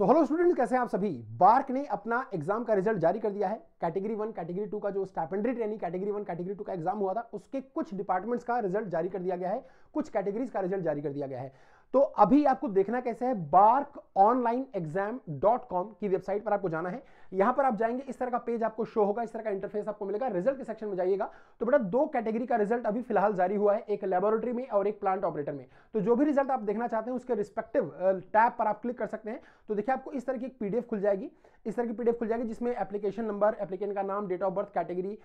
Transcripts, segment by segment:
so hello students कैसे हैं आप सभी बार्क ने अपना एग्जाम का रिजल्ट जारी कर दिया है कैटेगरी वन कैटेगरी टू का जो stipendiary training category one category two का एग्जाम हुआ था उसके कुछ डिपार्टमेंट्स का रिजल्ट जारी कर दिया गया है कुछ कैटेगरीज का रिजल्ट जारी कर दिया गया है तो अभी आपको देखना कैसे है BARC online exam dot com की वेबसाइट पर आपको जाना है यहां पर आप जाएंगे इस तरह का पेज आपको शो होगा इस तरह का इंटरफेस आपको मिलेगा रिजल्ट के सेक्शन में जाइएगा तो बेटा दो कैटेगरी का रिजल्ट अभी फिलहाल जारी हुआ है एक लेबोरेटरी में और एक प्लांट ऑपरेटर में तो जो भी रिजल्ट आप देखना चाहते हैं उसके रिस्पेक्टिव टैब पर आप क्लिक कर सकते हैं तो देखिए आपको इस तरह की एक पीडीएफ खुल जाएगी इस तरह की पीडीएफ खुल जाएगी जिसमें एप्लीकेशन नंबर एप्लीकेंट का नाम date of birth category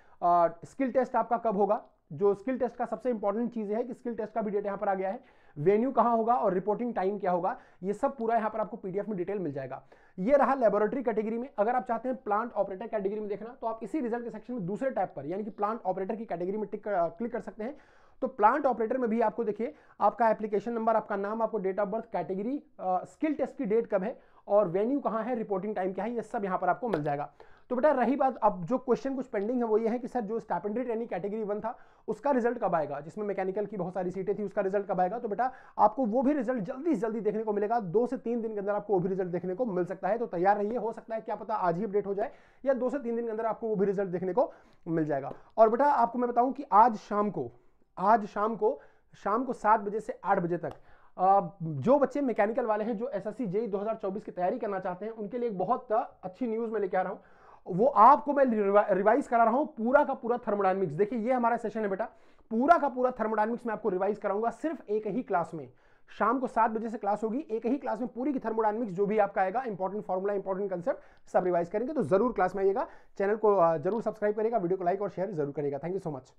skill test आपका कब होगा जो स्किल टेस्ट का सबसे इंपॉर्टेंट चीज है कि स्किल टेस्ट का भी डेट यहाँ पर आ गया है वेन्यू कहाँ होगा और रिपोर्टिंग टाइम क्या होगा ये सब पूरा यहाँ पर आपको पीडीएफ में डिटेल मिल जाएगा ये रहा लेबोरेटरी कैटेगरी में अगर आप चाहते हैं प्लांट ऑपरेटर कैटेगरी में देखना तो आप इसी रिजल्ट के सेक्शन में दूसरे टाइप पर यानी कि प्लांट ऑपरेटर की कैटेगरी में क्लिक कर सकते हैं तो प्लांट ऑपरेटर में भी आपको देखिए आपका एप्लीकेशन नंबर आपका नाम आपको date of birth category skill test की डेट कब है और वेन्यू कहाँ है रिपोर्टिंग टाइम क्या है ये सब यहाँ पर आपको मिल जाएगा तो बेटा रही बात अब जो क्वेश्चन कुछ पेंडिंग है वो ये है कि सर जो स्टैपेंडरी ट्रेनिंग कैटेगरी वन था उसका रिजल्ट कब आएगा जिसमें मैकेनिकल की बहुत सारी सीटें थी उसका रिजल्ट कब आएगा तो बेटा आपको वो भी रिजल्ट जल्दी जल्दी देखने को मिलेगा दो से तीन दिन के अंदर आपको वो भी रिजल्ट देखने को मिल सकता है तो तैयार रहिए हो सकता है क्या पता आज ही अपडेट हो जाए या दो से तीन दिन के अंदर आपको वो भी रिजल्ट देखने को मिल जाएगा और बेटा आपको मैं बताऊँ कि आज शाम को आज शाम को शाम को सात बजे से आठ बजे तक जो बच्चे मैकेनिकल वाले हैं जो एस एस जेई की तैयारी करना चाहते हैं उनके लिए एक बहुत अच्छी न्यूज़ मैं लेके आ रहा हूँ वो आपको मैं रिवाइज करा रहा हूँ पूरा का पूरा थर्मोडाइनमिक्स देखिए ये हमारा सेशन है बेटा पूरा का पूरा थर्मोडाइनमिक्स मैं आपको रिवाइज कराऊंगा सिर्फ एक ही क्लास में शाम को सात बजे से क्लास होगी एक ही क्लास में पूरी की थर्मोडाइनमिक्स जो भी आपका आएगा इंपॉर्टेंट फॉर्मूला इंपॉर्टेंट कंसेप्ट सब रिवाइज करेंगे तो जरूर क्लास में आइएगा चैनल को जरूर सब्सक्राइब करेगा वीडियो को लाइक और शेयर जरूर करेगा थैंक यू सो मच